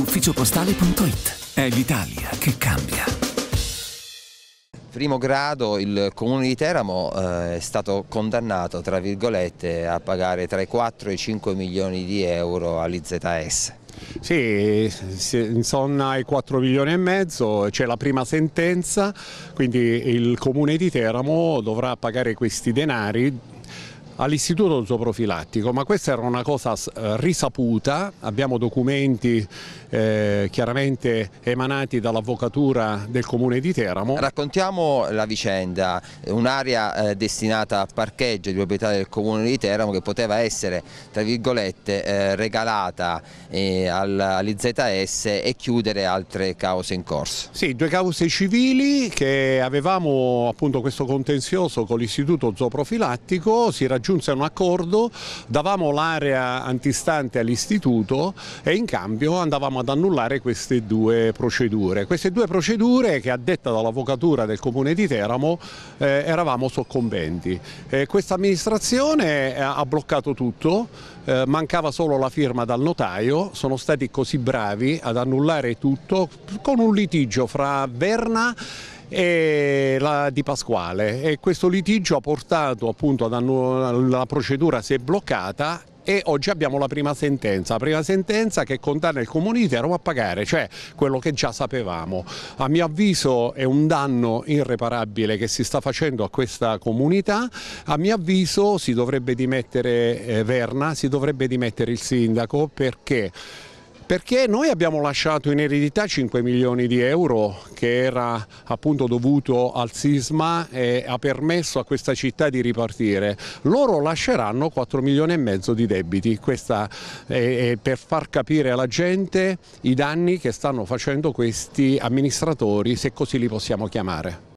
ufficiopostale.it. È l'Italia che cambia. Primo grado il comune di Teramo eh, è stato condannato tra virgolette a pagare tra i 4 e i 5 milioni di euro all'IZS. Sì, insomma i 4 milioni e mezzo, c'è la prima sentenza, quindi il comune di Teramo dovrà pagare questi denari all'istituto zooprofilattico, ma questa era una cosa eh, risaputa, abbiamo documenti eh, chiaramente emanati dall'avvocatura del comune di Teramo. Raccontiamo la vicenda, un'area eh, destinata a parcheggio di proprietà del comune di Teramo che poteva essere tra virgolette eh, regalata eh, all'IZS e chiudere altre cause in corso. Sì, due cause civili che avevamo appunto questo contenzioso con l'istituto zooprofilattico, si raggiunge raggiunse un accordo, davamo l'area antistante all'istituto e in cambio andavamo ad annullare queste due procedure. Queste due procedure che addetta dall'avvocatura del comune di Teramo eh, eravamo soccombenti. Eh, questa amministrazione eh, ha bloccato tutto, eh, mancava solo la firma dal notaio, sono stati così bravi ad annullare tutto con un litigio fra Verna e e la di Pasquale e questo litigio ha portato appunto ad annu- la procedura si è bloccata e oggi abbiamo la prima sentenza, la prima sentenza che condanna il comune di Teramo a pagare, cioè quello che già sapevamo. A mio avviso è un danno irreparabile che si sta facendo a questa comunità, a mio avviso si dovrebbe dimettere eh, Verna, si dovrebbe dimettere il sindaco perché perché noi abbiamo lasciato in eredità 5 milioni di euro che era appunto dovuto al sisma e ha permesso a questa città di ripartire. Loro lasceranno 4 milioni e mezzo di debiti, questa è per far capire alla gente i danni che stanno facendo questi amministratori, se così li possiamo chiamare.